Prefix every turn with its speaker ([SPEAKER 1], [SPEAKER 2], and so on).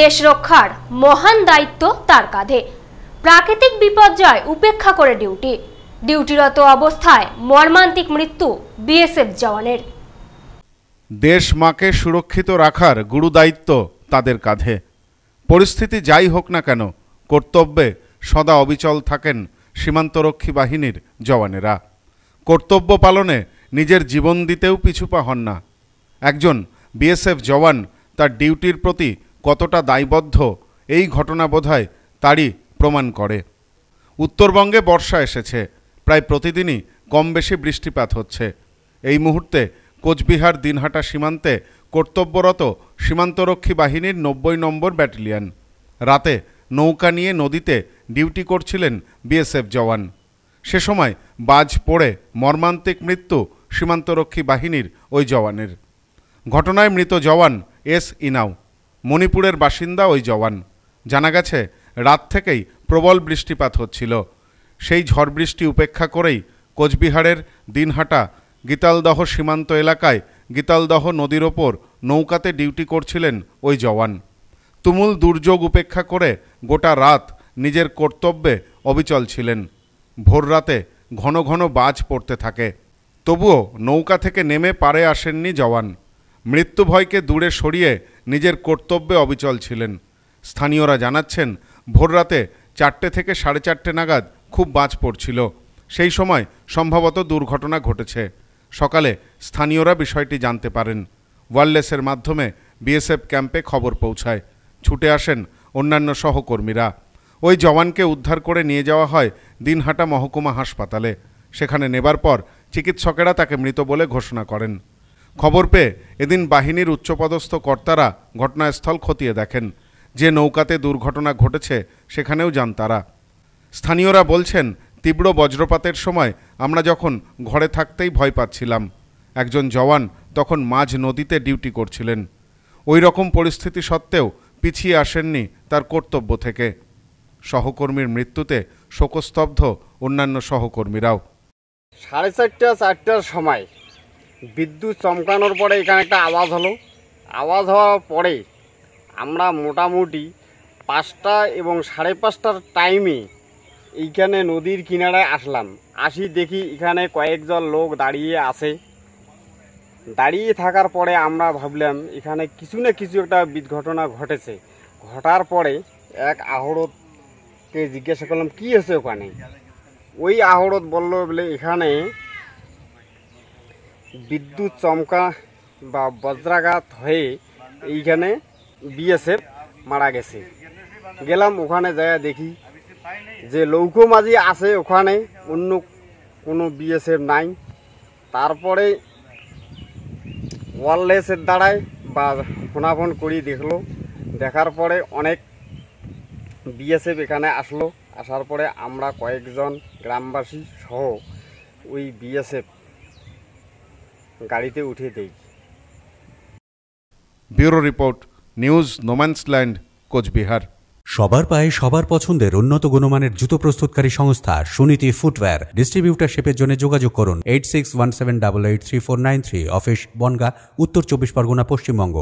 [SPEAKER 1] দেশ রক্ষার মহান দায়িত্ব তার কাঁধে প্রাকৃতিক বিপর্যয় উপেক্ষা করে ডিউটি ডিউটিরত অবস্থায় মর্মান্তিক মৃত্যু বিএসএফ জওয়ানের
[SPEAKER 2] দেশ মাকে সুরক্ষিত রাখার গুরু দায়িত্ব তাদের কাঁধে পরিস্থিতি যাই হোক না কেন কর্তব্যে সদা অবিচল থাকেন সীমান্তরক্ষী বাহিনীর জওয়ানেরা কর্তব্য পালনে নিজের জীবন দিতেও পিছুপা হন না একজন বিএসএফ জওয়ান তার ডিউটির প্রতি কতটা দায়বদ্ধ এই ঘটনা বোধহয় তারই প্রমাণ করে উত্তরবঙ্গে বর্ষা এসেছে প্রায় প্রতিদিনই কম বেশি বৃষ্টিপাত হচ্ছে এই মুহূর্তে কোচবিহার দিনহাটা সীমান্তে কর্তব্যরত সীমান্তরক্ষী বাহিনীর নব্বই নম্বর ব্যাটালিয়ন রাতে নৌকা নিয়ে নদীতে ডিউটি করছিলেন বিএসএফ জওয়ান সে সময় বাজ পড়ে মর্মান্তিক মৃত্যু সীমান্তরক্ষী বাহিনীর ওই জওয়ানের ঘটনায় মৃত জওয়ান এস ইনাও মণিপুরের বাসিন্দা ওই জওয়ান জানা গেছে রাত থেকেই প্রবল বৃষ্টিপাত হচ্ছিল সেই ঝড় বৃষ্টি উপেক্ষা করেই কোচবিহারের দিনহাটা গীতালদহ সীমান্ত এলাকায় গীতালদহ নদীর ওপর নৌকাতে ডিউটি করছিলেন ওই জওয়ান তুমুল দুর্যোগ উপেক্ষা করে গোটা রাত নিজের কর্তব্যে অবিচল ছিলেন ভোর রাতে ঘন ঘন বাজ পড়তে থাকে তবুও নৌকা থেকে নেমে পারে আসেননি জওয়ান মৃত্যুভয়কে দূরে সরিয়ে নিজের কর্তব্যে অবিচল ছিলেন স্থানীয়রা জানাচ্ছেন ভোররাতে চারটে থেকে সাড়ে চারটে নাগাদ খুব বাজ পড়ছিল সেই সময় সম্ভবত দুর্ঘটনা ঘটেছে সকালে স্থানীয়রা বিষয়টি জানতে পারেন ওয়ারলেসের মাধ্যমে বিএসএফ ক্যাম্পে খবর পৌঁছায় ছুটে আসেন অন্যান্য সহকর্মীরা ওই জওয়ানকে উদ্ধার করে নিয়ে যাওয়া হয় দিনহাটা মহকুমা হাসপাতালে সেখানে নেবার পর চিকিৎসকেরা তাকে মৃত বলে ঘোষণা করেন খবর পেয়ে এদিন বাহিনীর উচ্চপদস্থ কর্তারা ঘটনাস্থল খতিয়ে দেখেন যে নৌকাতে দুর্ঘটনা ঘটেছে সেখানেও যান তারা স্থানীয়রা বলছেন তীব্র বজ্রপাতের সময় আমরা যখন ঘরে থাকতেই ভয় পাচ্ছিলাম একজন জওয়ান তখন মাঝ নদীতে ডিউটি করছিলেন ওই রকম পরিস্থিতি সত্ত্বেও পিছিয়ে আসেননি তার কর্তব্য থেকে সহকর্মীর মৃত্যুতে শোকস্তব্ধ অন্যান্য সহকর্মীরাও
[SPEAKER 1] সাড়ে চারটা চারটার সময় বিদ্যুৎ চমকানোর পরে এখানে একটা আওয়াজ হলো আওয়াজ হওয়ার পরে আমরা মোটামুটি পাঁচটা এবং সাড়ে পাঁচটার টাইমে এইখানে নদীর কিনারায় আসলাম আসি দেখি এখানে কয়েকজন লোক দাঁড়িয়ে আছে দাঁড়িয়ে থাকার পরে আমরা ভাবলাম এখানে কিছু না কিছু একটা ঘটনা ঘটেছে ঘটার পরে এক আহরতকে জিজ্ঞাসা করলাম কী আছে ওখানে ওই আহরত বলল বলে এখানে বিদ্যুৎ চমকা বা বজ্রাঘাত হয়ে এইখানে বিএসএফ মারা গেছে গেলাম ওখানে যায় দেখি যে লৌকো মাঝি আছে ওখানে অন্য কোনো বিএসএফ নাই তারপরে ওয়ারলেসের দ্বারায় বা ফোনাফোন করি দেখলো দেখার পরে অনেক বিএসএফ এখানে আসলো আসার পরে আমরা কয়েকজন গ্রামবাসী সহ ওই বিএসএফ গাড়িতে উঠে দেই
[SPEAKER 2] bureau report news no man's land Cooch Behar
[SPEAKER 1] সবার পায়ে সবার পছন্দের উন্নত গুণমানের জুতো প্রস্তুতকারী সংস্থা সুনীতি ফুটওয়্যার ডিস্ট্রিবিউটারশিপের জন্য যোগাযোগ করুন eight six one seven double eight three four nine three office Bangaon উত্তর চব্বিশ পরগনা পশ্চিমবঙ্গ